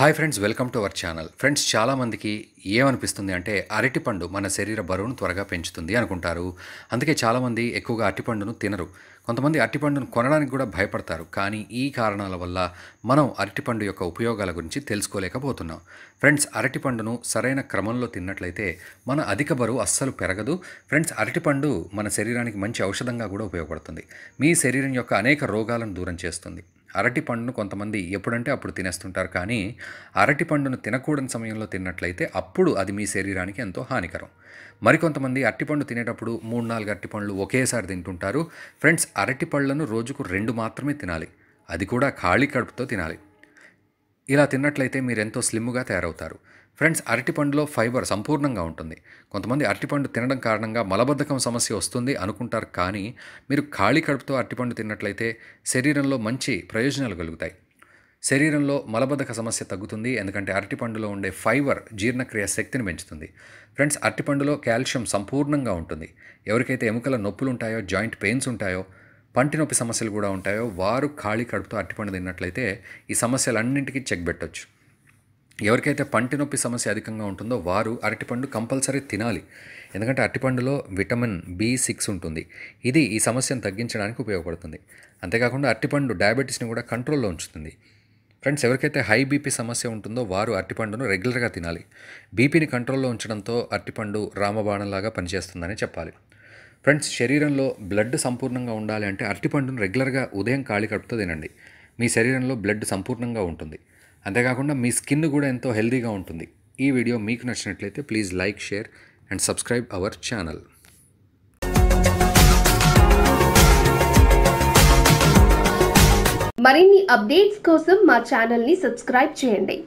hi friends welcome to our channel friends చాలామందికి ఏమనిపిస్తుంది అంటే అరటిపండు మన శరీర బరువును త్వరగా పెంచుతుంది అనుకుంటారు అందుకే చాలామంది ఎక్కువగా అరటిపండును తినరు కొంతమంది అరటిపండును కొనడానికి కూడా భయపడతారు కానీ ఈ కారణాల వల్ల మనం అరటిపండు యొక్క ఉపయోగాల గురించి తెలుసుకోలేకపోతున్నాం ఫ్రెండ్స్ అరటిపండును సరైన క్రమంలో తిన్నట్లయితే మన అధిక బరువు అస్సలు పెరగదు ఫ్రెండ్స్ అరటిపండు మన శరీరానికి మంచి ఔషధంగా కూడా ఉపయోగపడుతుంది మీ శరీరం యొక్క అనేక రోగాలను దూరం చేస్తుంది అరటి పండును కొంతమంది ఎప్పుడంటే అప్పుడు తినేస్తుంటారు కానీ అరటి పండును తినకూడని సమయంలో తిన్నట్లయితే అప్పుడు అది మీ శరీరానికి ఎంతో హానికరం మరికొంతమంది అరటిపండు తినేటప్పుడు మూడు నాలుగు అరటిపండ్లు ఒకేసారి తింటుంటారు ఫ్రెండ్స్ అరటి పళ్ళను రోజుకు రెండు మాత్రమే తినాలి అది కూడా ఖాళీ కడుపుతో తినాలి ఇలా తిన్నట్లయితే మీరు ఎంతో స్లిమ్గా తయారవుతారు ఫ్రెండ్స్ అరటిపండులో ఫైబర్ సంపూర్ణంగా ఉంటుంది కొంతమంది అరటిపండు తినడం కారణంగా మలబద్ధకం సమస్య వస్తుంది అనుకుంటారు కానీ మీరు ఖాళీ కడుపుతో అరటిపండు తిన్నట్లయితే శరీరంలో మంచి ప్రయోజనాలు కలుగుతాయి శరీరంలో మలబద్ధక సమస్య తగ్గుతుంది ఎందుకంటే అరటిపండులో ఉండే ఫైబర్ జీర్ణక్రియ శక్తిని పెంచుతుంది ఫ్రెండ్స్ అరటిపండులో కాల్షియం సంపూర్ణంగా ఉంటుంది ఎవరికైతే ఎముకల నొప్పులు ఉంటాయో జాయింట్ పెయిన్స్ ఉంటాయో పంటి నొప్పి సమస్యలు కూడా ఉంటాయో వారు ఖాళీ కడుపుతో అరటిపండు తిన్నట్లయితే ఈ సమస్యలన్నింటికీ చెక్ పెట్టవచ్చు ఎవరికైతే పంటి నొప్పి సమస్య అధికంగా ఉంటుందో వారు అరటిపండు కంపల్సరీ తినాలి ఎందుకంటే అరటిపండులో విటమిన్ బి సిక్స్ ఉంటుంది ఇది ఈ సమస్యను తగ్గించడానికి ఉపయోగపడుతుంది అంతేకాకుండా అరటిపండు డయాబెటీస్ని కూడా కంట్రోల్లో ఉంచుతుంది ఫ్రెండ్స్ ఎవరికైతే హై బీపీ సమస్య ఉంటుందో వారు అరటిపండును రెగ్యులర్గా తినాలి బీపీని కంట్రోల్లో ఉంచడంతో అరటిపండు రామబాణంలాగా పనిచేస్తుందని చెప్పాలి ఫ్రెండ్స్ శరీరంలో బ్లడ్ సంపూర్ణంగా ఉండాలి అంటే అరటిపండును రెగ్యులర్గా ఉదయం ఖాళీ కడుపుతో తినండి మీ శరీరంలో బ్లడ్ సంపూర్ణంగా ఉంటుంది అంతేకాకుండా మీ స్కిన్ కూడా ఎంతో హెల్దీగా ఉంటుంది ఈ వీడియో మీకు నచ్చినట్లయితే please like share and subscribe our channel updates కోసం మా ఛానల్ని సబ్స్క్రైబ్ చేయండి